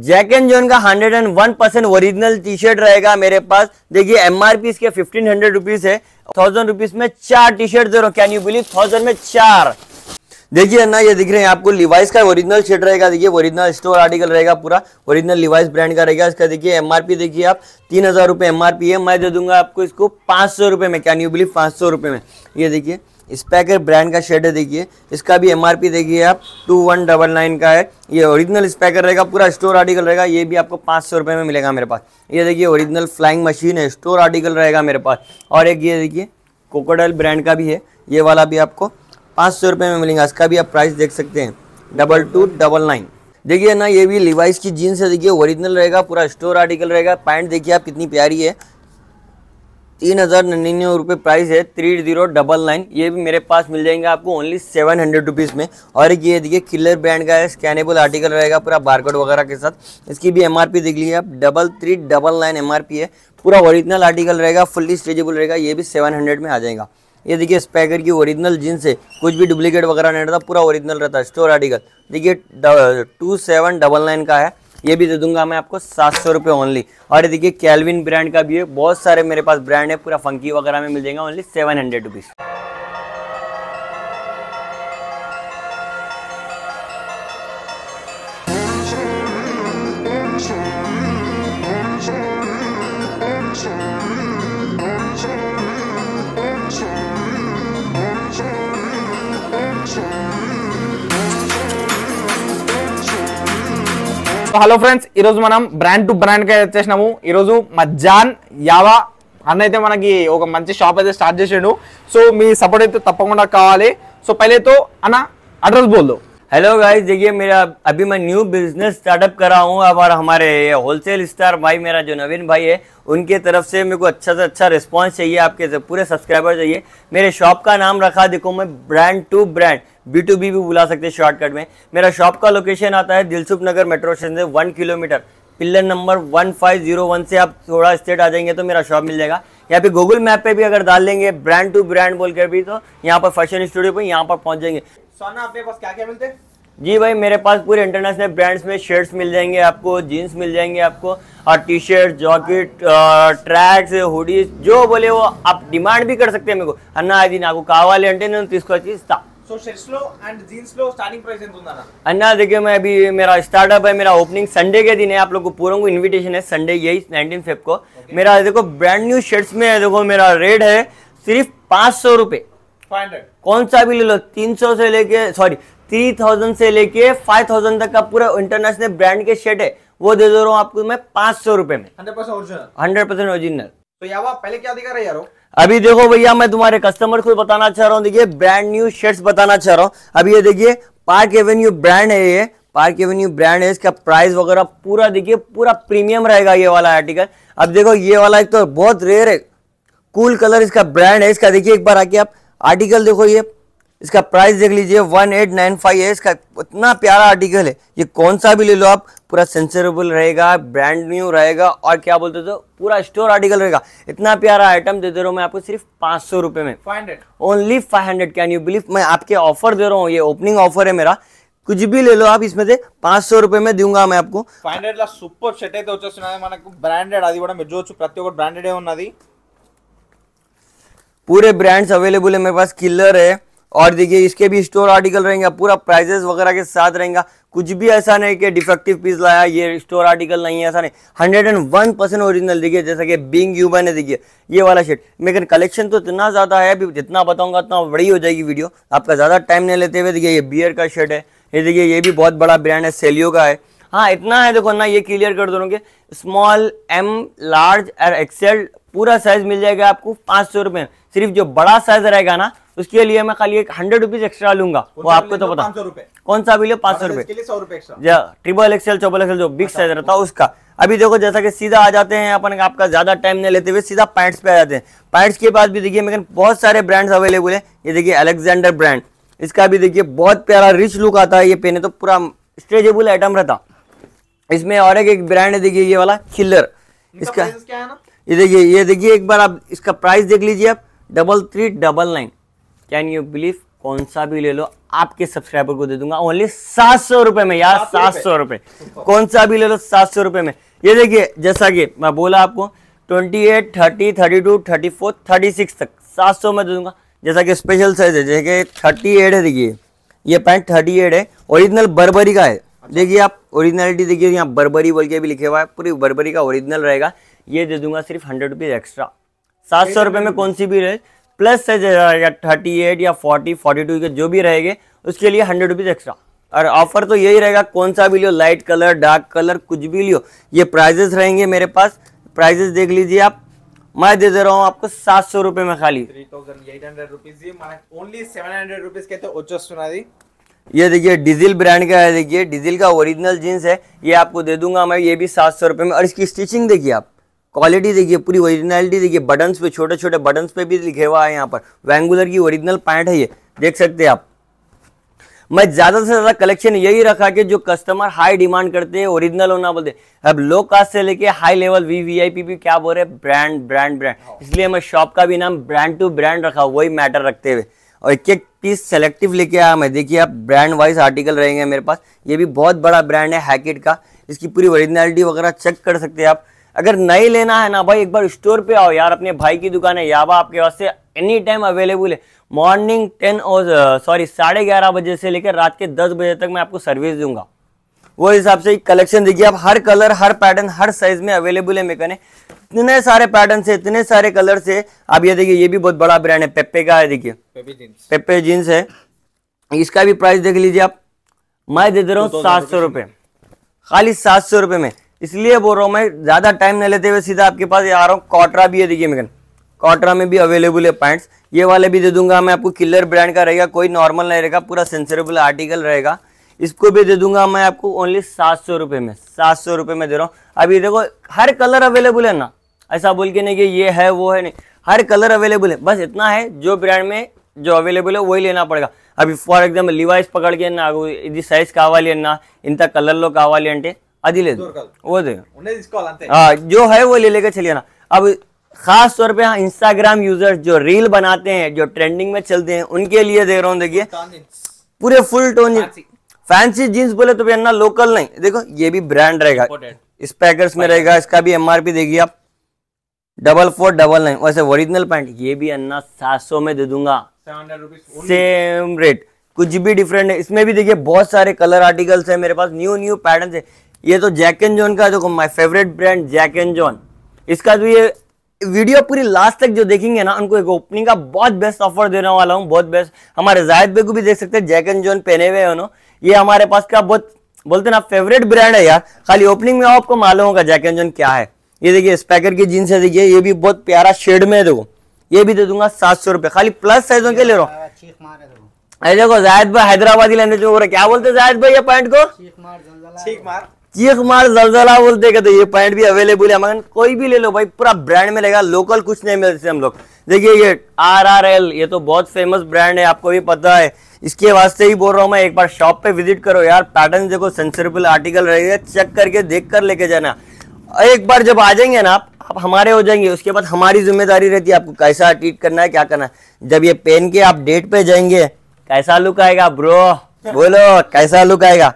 Jack and John का 101 percent original T shirt रहेगा मेरे पास देखिए एमआरपी इसके 1500 हंड्रेड रुपीज है थाउजेंड रुपीज में चार टी शर्ट दे रहा हूँ कैन यू बिलीव थाउजेंड में चार देखिए ना ये दिख रहे हैं आपको लिवाइस का ओरिजिनल शर्ट रहेगा देखिए ओरिजिनल स्टोर आर्टिकल रहेगा पूरा ओरिजिनल लिवाइस ब्रांड का रहेगा इसका देखिए एमआरपी देखिए आप तीन हजार रुपये एमआरपी है मैं दे दूंगा आपको इसको पाँच सौ रुपये में कैन यू बिलीव पाँच सौ रुपये में ये देखिए स्पैकर ब्रांड का शेड है देखिए इसका भी एम देखिए आप टू वन डबल नाइन का है ये ओरिजिनल स्पैकर रहेगा पूरा स्टोर आर्टिकल रहेगा ये भी आपको पाँच सौ रुपये में मिलेगा मेरे पास ये देखिए ओरिजिनल फ्लाइंग मशीन है स्टोर आर्टिकल रहेगा मेरे पास और एक ये देखिए कोकोडाइल ब्रांड का भी है ये वाला भी आपको पाँच सौ रुपये में मिलेगा इसका भी आप प्राइस देख सकते हैं डबल टू डबल नाइन देखिए ना ये भी लिवाइस की जीन्स है देखिए ओरिजिनल रहेगा पूरा स्टोर आर्टिकल रहेगा पैंट देखिए आप कितनी प्यारी है तीन हज़ार निन्यानवे रुपये प्राइस है थ्री जीरो डबल नाइन ये भी मेरे पास मिल जाएंगे आपको ओनली सेवन हंड्रेड रुपीज़ में और एक ये देखिए किलर ब्रांड का है स्कैनेबल आर्टिकल रहेगा पूरा बारकोड वगैरह के साथ इसकी भी एमआरपी देख लीजिए आप double three double nine M है पूरा ओरिजिनल आर्टिकल रहेगा फुल्ली स्ट्रेचेबल रहेगा ये भी सेवन हंड्रेड में आ जाएगा ये देखिए स्पैकर की ओरिजिनल जींस है कुछ भी डुप्लीकेट वगैरह नहीं रहता पूरा ओरिजिनल रहता है स्टोर आर्टिकल देखिए टू सेवन डबल नाइन का है ये भी दे दूंगा मैं आपको सात सौ रुपये ओनली और ये देखिए कैलविन ब्रांड का भी है बहुत सारे मेरे पास ब्रांड है पूरा फंकी वगैरह में मिल जाएगा only seven hundred rupees so hello friends ఈరోజు మనం బ్రాండ్ టు బ్రాండ్ గా వచ్చేసినాము ఈరోజు మజ్జాన్ యావా అన్న అయితే మనకి ఒక మంచి షాప్ అయితే స్టార్ట్ చేసాడు సో మీ సపోర్ట్ అయితే తప్పకుండా కావాలి సో పైలతో అన్న అడ్రస్ బోల్దు हेलो गाइस देखिए मेरा अभी मैं न्यू बिजनेस स्टार्टअप कर रहा हूँ अब और हमारे होलसेल स्टार भाई मेरा जो नवीन भाई है उनके तरफ से मेरे को अच्छा से अच्छा रिस्पांस चाहिए आपके पूरे सब्सक्राइबर चाहिए मेरे शॉप का नाम रखा देखो मैं brand to brand B to B भी बुला सकते हैं शॉर्टकट में मेरा शॉप का लोकेशन आता है दिलसुख नगर मेट्रो स्टेशन से one kilometre pillar number one five zero one से आप थोड़ा स्टेट आ जाएंगे तो मेरा शॉप मिल जाएगा यहाँ पे गूगल मैप पे भी अगर डाल लेंगे ब्रांड टू ब्रांड बोल कर भी तो यहाँ पर फैशन स्टूडियो पर यहाँ पर पहुँच जाएंगे जी भाई मेरे पास पूरे इंटरनेशनल ब्रांड्स में शर्ट्स मिल जाएंगे आपको जीन्स मिल जाएंगे आपको और T shirt jacket tracks hoodies जो बोले वो आप डिमांड भी कर सकते हैं मेरे को అన్న అది నాకు కావాలి అంటే నేను తీసుకొచ్చి ఇస్తా సో షర్ట్స్ లో అండ్ జీన్స్ లో స్టార్టింగ్ ఎంత ఉందన్న అన్న देखिए मैं अभी मेरा स्टार्टअप है मेरा ओपनिंग संडे के दिन है आप लोग को पूरों को इनविटेशन है संडे यही 19 फेब को मेरा देखो ब्रांड न्यू शर्ट्स में देखो मेरा रेट है सिर्फ पाँच सौ रुपये 500 कौन सा भी ले लो 300 से लेके सॉरी 3000 से लेके 5000 तक का पूरा इंटरनेशनल ब्रांड के शर्ट है वो दे दे रहा हूँ आपको मैं पांच सौ रुपए में hundred percent original hundred percent तो यार पहले क्या दिखा रहे यार अभी देखो भैया मैं तुम्हारे कस्टमर को बताना चाह रहा हूँ देखिए ब्रांड न्यू शर्ट्स बताना चाह रहा हूँ अभी ये देखिए पार्क एवेन्यू ब्रांड है ये पार्क एवेन्यू ब्रांड है इसका प्राइस वगैरह पूरा देखिए पूरा प्रीमियम रहेगा ये वाला आर्टिकल अब देखो ये वाला एक तो बहुत रेयर है कूल कलर इसका ब्रांड है इसका देखिए एक बार आके आप आर्टिकल देखो ये इसका प्राइस देख लीजिए वन एट नाइन फाइव है इसका इतना प्यारा आर्टिकल है ये कौन सा भी ले लो आप पूरा सेंसरेबल रहेगा ब्रांड न्यू रहेगा और क्या बोलते थे तो, पूरा स्टोर आर्टिकल रहेगा इतना प्यारा आइटम दे दे रहा हूँ मैं आपको सिर्फ पाँच सौ रुपये में five hundred only five hundred can you believe मैं आपके ऑफर दे रहा हूँ ये ओपनिंग ऑफर है मेरा कुछ भी ले लो आप इसमें से पांच सौ రూపాయ में दूंगा मैं आपको फाइव हंड्रेड సూపర్ सेट అయితే వచ్చేస్తున్నాయి ब्रांडेड బ్రాండెడ్ मैं కూడా మీరు చూడొచ్చు पूरे ब्रांड्स अवेलेबल है मेरे पास किलर है और देखिए इसके भी स्टोर आर्टिकल रहेंगे पूरा प्राइजेस वगैरह के साथ रहेगा कुछ भी ऐसा नहीं कि डिफेक्टिव पीस लाया ये स्टोर आर्टिकल नहीं है ऐसा नहीं hundred and one percent original देखिए जैसा कि बिंग ह्यूमन है देखिए ये वाला शर्ट लेकिन कलेक्शन तो इतना ज़्यादा है अभी जितना बताऊंगा उतना बड़ी हो जाएगी वीडियो आपका ज़्यादा टाइम नहीं लेते हुए देखिए ये बियर का शर्ट है ये देखिए ये भी बहुत बड़ा ब्रांड है सेलियो का है हाँ इतना है देखो ना ये क्लियर कर दो स्मॉल एम लार्ज और एक्सेल पूरा साइज मिल जाएगा आपको पांच सौ रुपए सिर्फ जो बड़ा साइज रहेगा ना उसके लिए मैं खाली एक हंड्रेड रुपीज एक्स्ट्रा लूंगा वो आपको तो पता कौन सा भी लो पांच सौ रुपए ट्रिपल एक्सएल चौपल एक्सएल जो बिग साइज अच्छा, रहता है उसका अभी देखो जैसा कि सीधा आ जाते हैं अपन आपका ज्यादा टाइम नहीं लेते हुए सीधा पैंट्स पे आ जाते हैं पैंट्स के पास भी देखिए मेरे बहुत सारे ब्रांड्स अवेलेबल है ये देखिए अलेक्जेंडर ब्रांड इसका भी देखिए बहुत प्यारा रिच लुक आता है ये पहने तो पूरा स्ट्रेचेबल आइटम रहता इसमें और एक ब्रांड है देखिए ये वाला खिलर इसका क्या है ना ये देखिए ये देखिए एक बार आप इसका प्राइस देख लीजिए आप double three double nine can you believe कौन सा भी ले लो आपके सब्सक्राइबर को दे दूंगा ओनली सात सौ रुपए में यार सात सौ रुपए कौन सा भी ले लो सात सौ रुपए में ये देखिए जैसा कि मैं बोला आपको twenty eight thirty thirty two thirty four thirty six तक सात सौ में दे दूंगा जैसा कि स्पेशल साइज है जैसे कि थर्टी एट है देखिए ये पैंट थर्टी एट है ओरिजिनल बर्बरी का है अच्छा। देखिए आप ओरिजिनलिटी देखिए यहाँ बर्बरी बोल के भी लिखे हुआ है पूरी बर्बरी का ओरिजिनल रहेगा ये दे दूंगा सिर्फ हंड्रेड रुपीज़ एक्स्ट्रा सात सौ रुपये में कौन सी भी रहे प्लस साइज या थर्टी एट या फोर्टी फोर्टी टू के जो भी रहेंगे उसके लिए हंड्रेड रुपीज़ एक्स्ट्रा और ऑफर तो यही रहेगा कौन सा भी लियो लाइट कलर डार्क कलर कुछ भी लियो ये प्राइजेस रहेंगे मेरे पास प्राइजेस देख लीजिए आप मैं दे दे रहा हूँ आपको सात सौ रुपये में खाली three thousand eight hundred rupees only seven hundred rupees कहते हैं उच्च सुना दी ये देखिए डीजल ब्रांड का है देखिए डीजल का ओरिजिनल जीन्स है ये आपको दे दूंगा मैं ये भी सात सौ रुपये में और इसकी स्टिचिंग देखिए आप क्वालिटी देखिए पूरी ओरिजिनलिटी देखिए बटन्स पे छोटे छोटे बटन्स पे भी लिखे हुआ है यहाँ पर वैंगुलर की ओरिजिनल पैंट है ये देख सकते हैं आप मैं ज़्यादा से ज़्यादा कलेक्शन यही रखा कि जो कस्टमर हाई डिमांड करते हैं ओरिजिनल होना बोलते अब लो कास्ट से लेके high level V V I P भी क्या बोल रहे हैं ब्रांड ब्रांड ब्रांड इसलिए मैं शॉप का भी नाम ब्रांड टू ब्रांड रखा वही मैटर रखते हुए और एक एक पीस सेलेक्टिव लेके आया मैं देखिए आप ब्रांड वाइज आर्टिकल रहेंगे मेरे पास ये भी बहुत बड़ा ब्रांड है हैकेट का इसकी पूरी ओरिजिनलिटी वगैरह चेक कर सकते हैं आप अगर नहीं लेना है ना भाई एक बार स्टोर पे आओ यार अपने भाई की दुकान है याबा आपके वास्ते एनी टाइम अवेलेबल है मॉर्निंग टेन और सॉरी साढ़े ग्यारह बजे से लेकर रात के दस बजे तक मैं आपको सर्विस दूंगा वो हिसाब से कलेक्शन देखिए आप हर कलर हर पैटर्न हर साइज में अवेलेबल है मेकने इतने सारे पैटर्न से इतने सारे कलर से आप ये देखिए ये भी बहुत बड़ा ब्रांड है पेपे का है देखिए पेपे जीन्स है इसका भी प्राइस देख लीजिए आप मैं दे दे रहा हूँ सात सौ रुपये खाली सात सौ रुपये में इसलिए बोल रहा हूँ मैं ज़्यादा टाइम नहीं लेते हुए सीधा आपके पास आ रहा हूँ कॉटरा भी है देखिए मेगन कॉटरा में भी अवेलेबल है पैंट्स ये वाले भी दे दूंगा मैं आपको किलर ब्रांड का रहेगा कोई नॉर्मल नहीं रहेगा पूरा सेंसरेबल आर्टिकल रहेगा इसको भी दे दूंगा मैं आपको ओनली सात सौ रुपये में सात सौ रुपये में दे रहा हूँ अभी देखो हर कलर अवेलेबल है ना ऐसा बोल के नहीं कि ये है वो है नहीं हर कलर अवेलेबल है बस इतना है जो ब्रांड में जो अवेलेबल है वही लेना పడగా అవి ఫర్ ఎగ్జాంపుల్ లివైస్ పకడికి నాకు कावाली సైజ్ కావాలి అన్నా ఇంత కలర్లో కావాలి అంటే అది లేదు ఓదే जो है वो ले लेके चलिए ना अब खास तौर पे हाँ इंस्टाग्राम यूजर्स जो रील बनाते हैं जो ट्रेंडिंग में चलते हैं उनके लिए देख रहा हूँ देखिए पूरे फुल टोन फैंसी जीन्स बोले तो भैया लोकल नहीं देखो ये भी ब्रांड रहेगा इस पैकर्स में रहेगा इसका भी एमआरपी देखिए आप डबल फोर डबल नाइन वैसे ओरिजिनल पैंट ये भी अन्ना सात सौ में दे दूंगा सेम रेट कुछ भी डिफरेंट है इसमें भी देखिए बहुत सारे कलर आर्टिकल्स है मेरे पास न्यू न्यू पैटर्न है ये तो जैक एंड जॉन का देखो my favourite brand Jack and John इसका जो तो ये वीडियो पूरी लास्ट तक जो देखेंगे ना उनको एक ओपनिंग का बहुत बेस्ट ऑफर देने वाला हूँ बहुत बेस्ट हमारे जायद बे को भी देख सकते हैं जैक एंड जॉन पहने हुए हैं ये हमारे पास का बहुत बोलते ना फेवरेट ब्रांड है यार खाली ओपनिंग में आपको मालूम होगा जैक एंड जॉन क्या है ये देखिए स्पैकर की जीन्स है देखिए ये भी बहुत प्यारा शेड में है देखो ये भी दे दूंगा सात सौ रुपए खाली प्लस साइजों के ले रहा हूँ अरे देखो जायद भाई हैदराबादी लैंग्वेज में हो रहा क्या बोलते जायद भाई ये पैंट को चीख मार जलजला बोलते हैं तो ये पैंट भी अवेलेबल है मगर कोई भी ले लो भाई पूरा ब्रांड में लेगा लोकल कुछ नहीं मिलते हम लोग देखिए ये आर आर एल ये तो बहुत फेमस ब्रांड है आपको भी पता है इसके वास्ते ही बोल रहा हूँ मैं एक बार शॉप पे विजिट करो यार पैटर्न देखो सेंसरेबल आर्टिकल रहेगा चेक करके देख कर लेके जाना एक बार जब आ जाएंगे ना आप आप हमारे हो जाएंगे उसके बाद हमारी जिम्मेदारी रहती है आपको कैसा ट्रीट करना है क्या करना है जब ये पहन के आप डेट पे जाएंगे कैसा लुक आएगा ब्रो बोलो कैसा लुक आएगा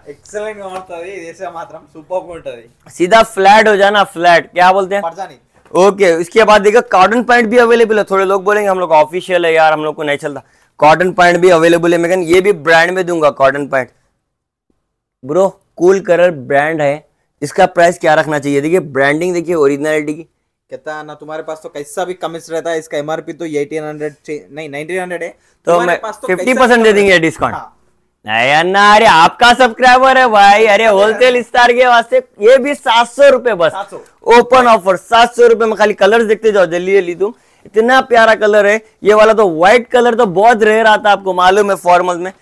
सीधा फ्लैट हो जाना फ्लैट क्या बोलते हैं ओके इसके बाद देखो कॉटन पैंट भी अवेलेबल है थोड़े लोग बोलेंगे हम लोग ऑफिशियल है यार हम लोग को नहीं चलता कॉटन पैंट भी अवेलेबल है मैं ये भी ब्रांड में दूंगा cotton pant bro cool colour brand है इसका प्राइस क्या रखना चाहिए देखिए ब्रांडिंग देखिए ओरिजिनलिटी की कहता है ना तुम्हारे पास तो कैसा भी कमिस्ट रहता है इसका एमआरपी तो एटीन हंड्रेड नहीं नाइनटीन हंड्रेड है तो मैं फिफ्टी तो परसेंट दे देंगे डिस्काउंट हाँ। नहीं अन्ना अरे आपका सब्सक्राइबर है भाई अरे होलसेल स्टार के वास्ते ये भी सात सौ रुपए बस ओपन ऑफर सात सौ रुपए में खाली कलर देखते जाओ जल्दी जल्दी तुम इतना प्यारा कलर है ये वाला तो व्हाइट कलर तो बहुत रेयर आता है आपको मालूम है फॉर्मल में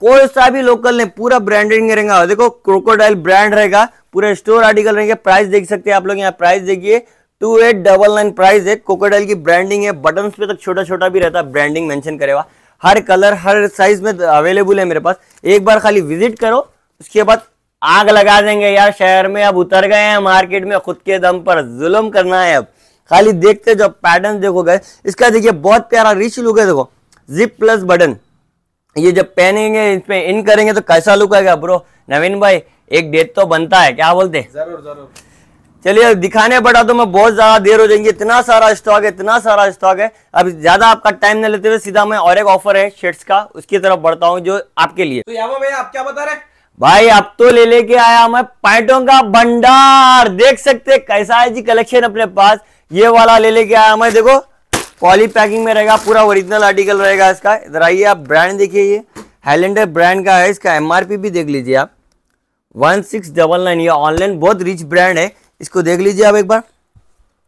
कोई सा भी लोकल नहीं पूरा ब्रांडिंग रहेगा देखो क्रोकोडाइल ब्रांड रहेगा पूरा स्टोर आर्टिकल रहेंगे प्राइस देख सकते हैं आप लोग यहाँ प्राइस देखिए two eight double nine price है क्रोकोडाइल की ब्रांडिंग है बटन पे तक छोटा छोटा भी रहता है ब्रांडिंग मेंशन करेगा हर कलर हर साइज में अवेलेबल है मेरे पास एक बार खाली विजिट करो उसके बाद आग लगा देंगे यार शहर में अब उतर गए हैं मार्केट में खुद के दम पर जुलम करना है अब खाली देखते जो पैटर्न देखोगे इसका देखिए बहुत प्यारा रिच लुक है देखो जिप प्लस बटन ये जब पहनेंगे इसमें इन करेंगे तो कैसा लुक आएगा ब्रो नवीन भाई एक डेट तो बनता है क्या बोलते जरूर जरूर चलिए दिखाने पड़ा तो मैं बहुत ज्यादा देर हो जाएंगे इतना सारा स्टॉक है इतना सारा स्टॉक है अब ज्यादा आपका टाइम नहीं लेते हुए सीधा मैं और एक ऑफर है शर्ट्स का उसकी तरफ बढ़ता हूँ जो आपके लिए तो भाई आप क्या बता रहे भाई अब तो ले लेके आया मैं पैंटों का भंडार देख सकते कैसा है जी कलेक्शन अपने पास ये वाला ले लेके आया मैं देखो पॉली पैकिंग में रहेगा पूरा ओरिजिनल आर्टिकल रहेगा इसका इधर आइए आप ब्रांड देखिए ये हेलेंडर ब्रांड का है इसका एमआरपी भी देख लीजिए आप वन सिक्स डबल नाइन ये ऑनलाइन बहुत रिच ब्रांड है इसको देख लीजिए आप एक बार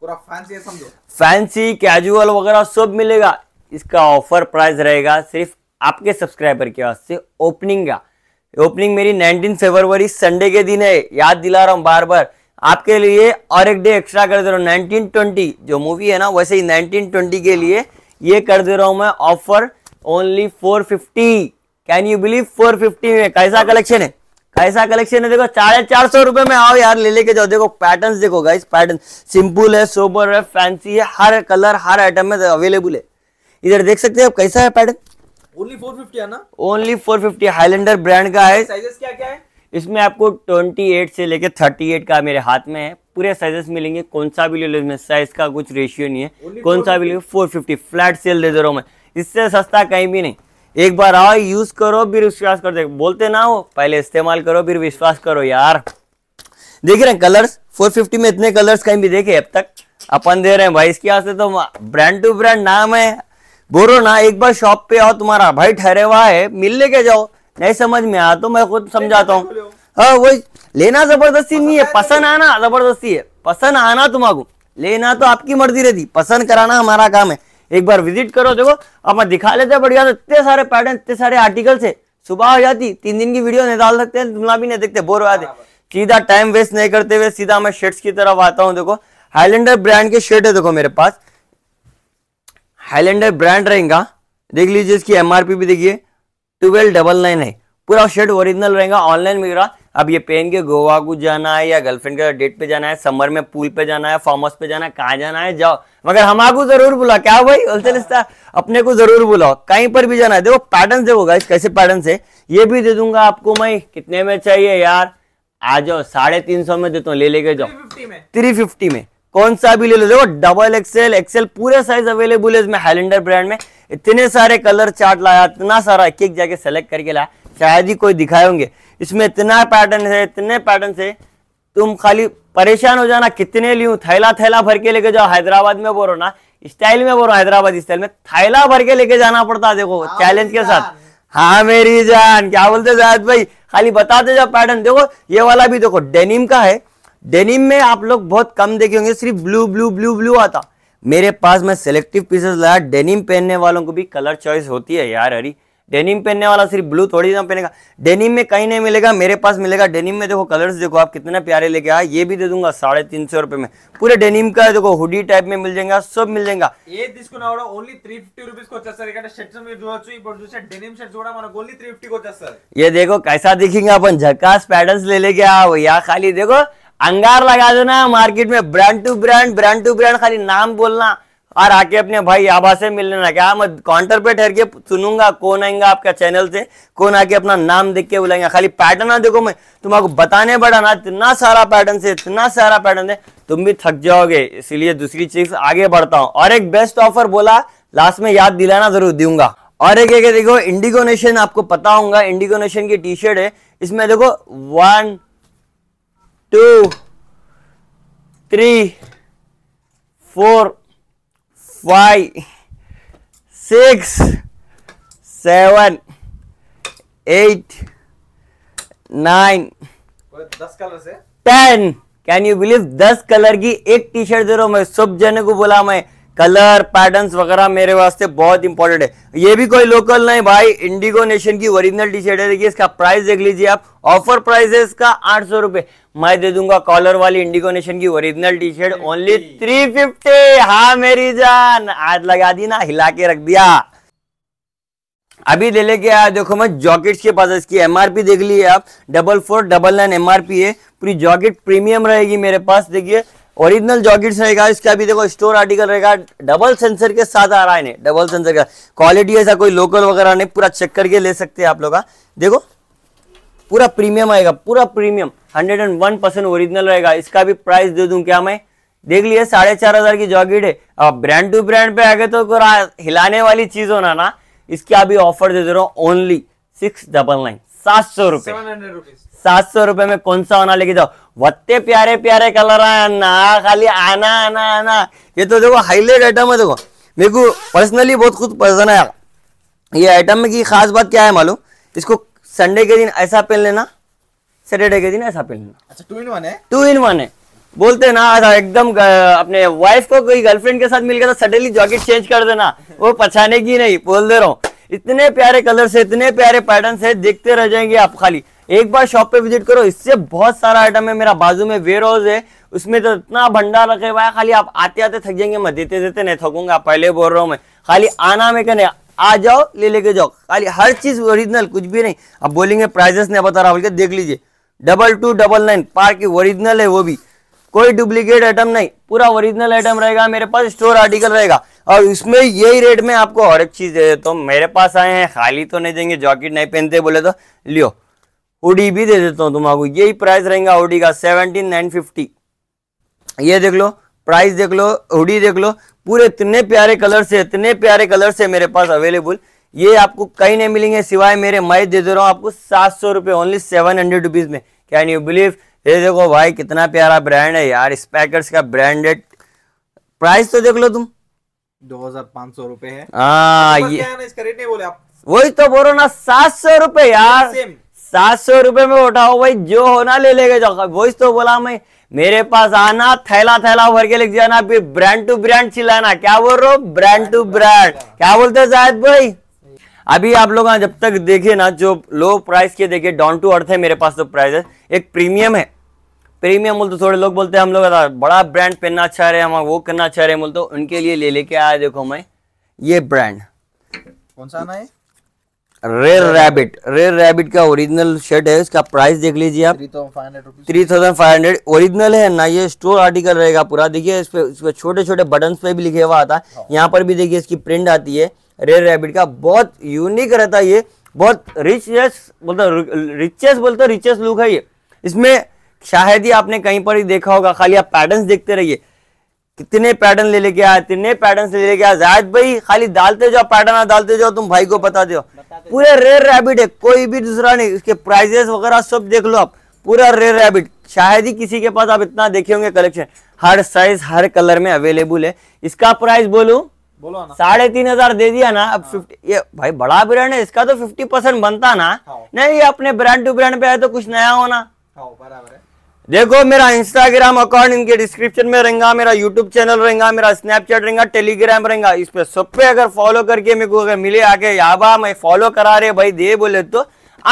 पूरा फैंसी समझो फैंसी कैजुअल वगैरह सब मिलेगा इसका ऑफर प्राइस रहेगा सिर्फ आपके सब्सक्राइबर के वास्ते ओपनिंग का ओपनिंग मेरी नाइनटीन फेबरवरी संडे के दिन है याद दिला रहा हूँ बार बार आपके लिए और एक डे एक्स्ट्रा कर दे रहा हूँ नाइनटीन ट्वेंटी जो मूवी है ना वैसे ही नाइनटीन ट्वेंटी के लिए ये कर दे रहा हूँ मैं offer only four fifty can you believe four fifty में कैसा कलेक्शन है कैसा कलेक्शन है देखो साढ़े चार सौ रुपए में आओ यार ले लेके जाओ देखो पैटर्न देखो गाइस पैटर्न सिंपल है सोबर है फैंसी है हर कलर हर आइटम में अवेलेबल है इधर देख सकते हैं आप कैसा है पैटर्न ओनली फोर फिफ्टी है ना only four fifty Highlander brand का है साइजेस क्या क्या है इसमें आपको 28 से लेकर 38 का मेरे हाथ में है पूरे साइजेस मिलेंगे कौन सा भी ले लो इसमें साइज का कुछ रेशियो नहीं है कौन सा भी ले लो फोर फिफ्टी फ्लैट सेल दे दे रहा हूँ मैं इससे सस्ता कहीं भी नहीं एक बार आओ यूज करो फिर विश्वास कर दे बोलते ना हो पहले इस्तेमाल करो फिर विश्वास करो यार देख रहे हैं कलर्स फोर में इतने कलर्स कहीं भी देखे अब तक अपन दे रहे हैं भाई इसके वास्ते तो ब्रांड टू ब्रांड नाम है बोलो ना एक बार शॉप पे आओ तुम्हारा भाई ठहरे हुआ है मिल लेके जाओ नहीं समझ में आ तो मैं खुद समझाता हूँ हाँ वही लेना जबरदस्ती नहीं है पसंद आना जबरदस्ती है पसंद आना तुम्हारा लेना तो आपकी मर्जी रहती पसंद कराना हमारा काम है एक बार विजिट करो देखो अब मैं दिखा लेते हैं बढ़िया इतने सारे पैटर्न इतने सारे आर्टिकल से सुबह हो जाती तीन दिन की वीडियो नहीं डाल सकते हैं तुम्हारा भी नहीं देखते बोर हो जाते सीधा टाइम वेस्ट नहीं करते हुए सीधा मैं शर्ट्स की तरफ आता हूँ देखो हाईलैंडर ब्रांड के शर्ट है देखो मेरे पास हाईलैंडर ब्रांड रहेगा देख लीजिए इसकी एमआरपी भी देखिए ट्वेल्व डबल नाइन है पूरा शर्ट ओरिजिनल रहेगा ऑनलाइन मिल रहा अब ये पहन के गोवा को जाना है या गर्लफ्रेंड के डेट पे जाना है समर में पूल पे जाना है फार्म हाउस पे जाना है कहाँ जाना है जाओ मगर हमारे जरूर बुला क्या भाई होलसेल हाँ। अपने को जरूर बुलाओ कहीं पर भी जाना है देखो पैटर्न देखो गाइस कैसे पैटर्न है ये भी दे दूंगा आपको मैं कितने में चाहिए यार आ जाओ साढ़े तीन सौ में देता हूँ ले लेके जाओ थ्री फिफ्टी में कौन सा भी ले लो देखो डबल एक्सेल एक्सेल पूरे साइज अवेलेबल है इसमें हाइलैंडर ब्रांड में इतने सारे कलर चार्ट लाया इतना सारा एक एक जाके सेलेक्ट करके लाया शायद ही कोई दिखाए होंगे इसमें इतना पैटर्न है इतने पैटर्न है तुम खाली परेशान हो जाना कितने लियूं थैला थैला भर के लेके जाओ हैदराबाद में बोलो ना स्टाइल में बोलो हैदराबाद स्टाइल में थैला भर के लेके जाना पड़ता देखो चैलेंज हाँ, के साथ हाँ मेरी जान क्या बोलते जायद भाई खाली बताते जाओ पैटर्न देखो ये वाला भी देखो डेनिम का है डेनिम में आप लोग बहुत कम देखे होंगे सिर्फ ब्लू ब्लू ब्लू ब्लू आता मेरे पास मैं सेलेक्टिव पीसेस लाया डेनिम पहनने वालों को भी कलर चॉइस होती है यार हरी डेनिम पहनने वाला सिर्फ ब्लू थोड़ी ना पहनेगा डेनिम में कहीं नहीं मिलेगा मेरे पास मिलेगा डेनिम में देखो कलर्स देखो आप कितने प्यारे लेके आए ये भी दे दूंगा साढ़े तीन सौ रुपए में पूरे डेनिम का देखो हुडी टाइप में मिल जाएगा सब मिल जाएगा ये देखो कैसा दिखेंगे अपन झकास पैटर्न ले लेके आओ यहाँ खाली देखो अंगार लगा देना मार्केट में brand to brand brand to brand खाली नाम बोलना और आके अपने भाई आबा से मिल लेना क्या मैं काउंटर पे ठहर के सुनूंगा कौन आएगा आपका चैनल से कौन आके अपना नाम देख के बुलाएंगे खाली पैटर्न ना देखो मैं तुम्हारे बताने पड़ा ना इतना सारा पैटर्न से इतना सारा पैटर्न है तुम भी थक जाओगे इसलिए दूसरी चीज आगे बढ़ता हूँ और एक बेस्ट ऑफर बोला लास्ट में याद दिलाना जरूर दूंगा और एक देखो इंडिगोनेशन आपको पता होगा इंडिगोनेशन की टी शर्ट है इसमें देखो one two, three, four, five, six, seven, eight, nine, ten can you believe दस कलर की एक टी शर्ट दे रहा हूं मैं सब जने को बोला मैं कलर पैटर्न्स वगैरह मेरे वास्ते बहुत इंपॉर्टेंट है ये भी कोई लोकल नहीं भाई इंडिगो नेशन की ओरिजिनल टी शर्ट है देखिए इसका प्राइस देख लीजिए आप ऑफर प्राइस है इसका आठ सौ रुपए मैं दे दूंगा कॉलर वाली इंडिगो नेशन की original T shirt only three fifty हाँ मेरी जान आज लगा दी ना हिला के रख दिया अभी ले लेके आया देखो मैं जॉकेट्स के पास इसकी एमआरपी देख लीजिए आप double four double nine MRP है पूरी जॉकेट प्रीमियम रहेगी मेरे पास देखिए ओरिजिनल जॉकेट्स रहेगा इसका भी देखो स्टोर आर्टिकल रहेगा डबल सेंसर के साथ आ रहा है डबल सेंसर का क्वालिटी ऐसा कोई लोकल वगैरह नहीं पूरा चेक करके ले सकते हैं आप लोग हाँ। देखो पूरा प्रीमियम आएगा पूरा premium hundred and one percent original रहेगा इसका भी प्राइस दे दूं क्या मैं देख लिए साढ़े चार हजार की जॉकेट है अब ब्रांड टू ब्रांड पे आगे तो हिलाने वाली चीज होना ना इसका भी ऑफर दे दे रहा हूँ ओनली सिक्स डबल नाइन सात सौ रुपए सात सौ रुपए में कौन सा होना लेके जाओ वत्ते प्यारे प्यारे कलर है ना खाली आना आना आना ये तो देखो हाईलाइट आइटम है देखो मेरे को पर्सनली बहुत खुद पसंद आया ये आइटम की खास बात क्या है मालूम इसको संडे के दिन ऐसा पहन लेना सैटरडे के दिन ऐसा पहन लेना अच्छा टू इन वन है टू इन वन है बोलते ना ना एकदम अपने वाइफ को कोई गर्लफ्रेंड के साथ मिल गया मिलकर सडनली जॉकेट चेंज कर देना वो पछाने की नहीं बोल दे रहा हूँ इतने प्यारे कलर से इतने प्यारे पैटर्न से देखते रह जाएंगे आप खाली एक बार शॉप पे विजिट करो इससे बहुत सारा आइटम है मेरा बाजू में वेयर हाउस है उसमें तो इतना भंडार रखे हुआ है खाली आप आते आते थक जाएंगे मैं देते देते नहीं थकूंगा पहले बोल रहा हूँ मैं खाली आना में कहने आ जाओ ले लेके जाओ खाली हर चीज ओरिजिनल कुछ भी नहीं आप बोलेंगे प्राइजेस नहीं बता रहा बोल के देख लीजिए double two double nine park की ओरिजिनल है वो भी कोई डुप्लीकेट आइटम नहीं पूरा ओरिजिनल आइटम रहेगा मेरे पास स्टोर आर्टिकल रहेगा और उसमें यही रेट में आपको और एक चीज दे तो मेरे पास आए हैं खाली तो नहीं देंगे जॉकेट नहीं पहनते बोले तो लियो ओडी भी दे देता हूँ तुम्हारा यही प्राइस रहेगा ओडी का सेवनटीन नाइन फिफ्टी ये देख लो प्राइस देख लो ओडी देख लो पूरे इतने प्यारे कलर से इतने प्यारे कलर से मेरे पास अवेलेबल ये आपको कहीं नहीं मिलेंगे सिवाय मेरे मैं दे दे रहा हूँ आपको सात सौ रुपए ओनली सेवन हंड्रेड रुपीज़ में कैन यू बिलीव ये देखो भाई कितना प्यारा ब्रांड है यार स्पैकर्स का ब्रांडेड प्राइस तो देख लो तुम दो हजार पाँच सौ रुपए है हाँ ये नहीं बोले आप वही तो बोलो ना सात सौ रुपए यार सेम सात सौ रुपए में उठाओ भाई जो होना ले लेगा जो वही तो बोला मैं मेरे पास आना थैला थैला भर के लिख जाना फिर ब्रांड टू ब्रांड चिल्लाना क्या बोल रहे हो ब्रांड टू ब्रांड क्या बोलते हो जायद भाई अभी आप लोग जब तक देखे ना जो लो प्राइस के देखे डाउन टू अर्थ है मेरे पास तो प्राइस है एक प्रीमियम है प्रीमियम बोलते थोड़े लोग बोलते हैं हम लोग बड़ा ब्रांड पहनना अच्छा रहे हम वो करना अच्छा रहे बोलते उनके लिए ले लेके आया देखो मैं ये ब्रांड कौन सा आना है रेयर रैबिट रेयर रैबिट का ओरिजिनल शर्ट है इसका प्राइस देख लीजिए आप three thousand five hundred original है ना ये स्टोर आर्टिकल रहेगा पूरा देखिए इस पे इस पे छोटे छोटे बटन पे भी लिखे हुआ आता है हाँ। यहाँ पर भी देखिए इसकी प्रिंट आती है रेयर रैबिट का बहुत यूनिक रहता है ये बहुत रिचेस बोलते रिचेस बोलते रिचेस लुक है ये इसमें शायद ही आपने कहीं पर ही देखा होगा खाली आप पैटर्न देखते रहिए कितने पैटर्न ले लेके आया इतने पैटर्न ले लेके आया जायद भाई खाली डालते जाओ पैटर्न डालते जाओ तुम भाई को बता दो पूरे रेयर रैबिट है कोई भी दूसरा नहीं इसके प्राइजेस वगैरह सब देख लो आप पूरा रेयर रैबिट शायद ही किसी के पास आप इतना देखे होंगे कलेक्शन हर साइज हर कलर में अवेलेबल है इसका प्राइस बोलू बोलो साढ़े तीन हजार दे दिया ना अब फिफ्टी हाँ। ये भाई बड़ा ब्रांड है इसका तो फिफ्टी परसेंट बनता ना हाँ। नहीं ये अपने ब्रांड टू ब्रांड पे है तो कुछ नया होना हाँ, देखो मेरा इंस्टाग्राम अकाउंट इनके डिस्क्रिप्शन में रहेगा मेरा यूट्यूब चैनल रहेगा मेरा स्नैपचैट रहेगा टेलीग्राम रहेगा इस पे सब पे अगर फॉलो करके मेरे को अगर मिले आके याबा मैं फॉलो करा रहे भाई दे बोले तो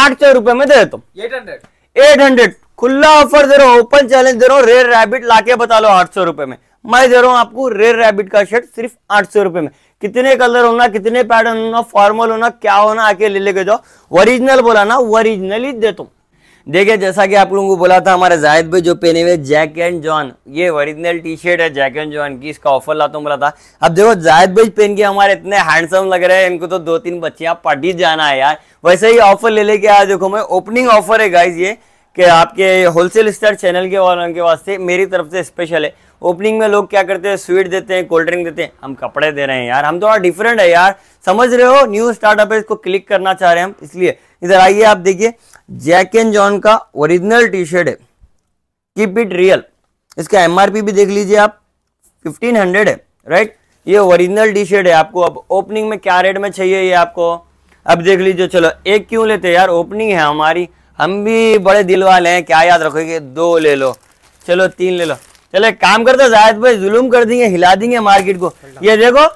आठ सौ रुपए में दे देता एट हंड्रेड खुला ऑफर दे रहा हूँ ओपन चैलेंज दे रहा हूँ रेड रैबिट लाके बता लो आठ सौ रुपए में मैं दे रहा हूँ आपको रेड रैबिट का शर्ट सिर्फ आठ सौ रुपए में कितने कलर होना कितने पैटर्न होना फॉर्मल होना क्या होना आके ले लेके जाओ ओरिजिनल बोला ना ओरिजिनल ही दे तुम देखिए जैसा कि आप लोगों को बोला था हमारे जाहिद भाई जो पहने हुए जैक एंड जॉन ये ओरिजिनल टी शर्ट है जैक एंड जॉन की इसका ऑफर लाता हूँ बोला था अब देखो जाहिद भाई पहन के हमारे इतने हैंडसम लग रहे हैं इनको तो दो तीन आप पार्टी जाना है यार वैसे ही ऑफर ले लेके आया देखो मैं ओपनिंग ऑफर है गाइज ये कि आपके होलसेल स्टार चैनल के वालों के वास्ते मेरी तरफ से स्पेशल है ओपनिंग में लोग क्या करते हैं स्वीट देते हैं कोल्ड ड्रिंक देते हैं हम कपड़े दे रहे हैं यार हम थोड़ा तो डिफरेंट है यार समझ रहे हो न्यू स्टार्टअप है इसको क्लिक करना चाह रहे हैं हम इसलिए इधर आइए आप देखिए जैक एंड जॉन का ओरिजिनल टी शर्ट है कीप इट रियल इसका एमआरपी भी देख लीजिए आप 1500 है राइट ये ओरिजिनल टी शर्ट है आपको अब ओपनिंग में क्या रेट में चाहिए ये आपको अब देख लीजिए चलो एक क्यों लेते हैं यार ओपनिंग है हमारी हम भी बड़े दिल वाले हैं क्या याद रखोगे दो ले लो चलो तीन ले लो चलो एक काम करते जायद भाई जुलूम कर देंगे हिला देंगे मार्केट को ये देखो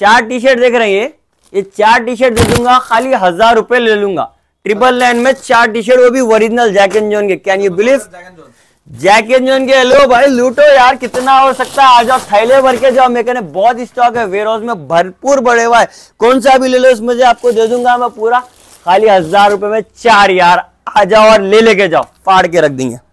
चार टी शर्ट देख रहे हैं ये ये चार टी शर्ट दे दूंगा खाली हजार रुपए ले लूंगा ट्रिपल नाइन में चार टी शर्ट वो भी ओरिजिनल जैक एंड जोन के can you believe Jack and John के हेलो भाई लूटो यार कितना हो सकता है आ जाओ थैले भर के जाओ मेरे कहने बहुत स्टॉक है वेयर हाउस में भरपूर बड़े हुआ है कौन सा भी ले लो मुझे आपको दे दूंगा मैं पूरा खाली हजार रुपए में चार यार आ जाओ और ले लेके जाओ फाड़ के रख देंगे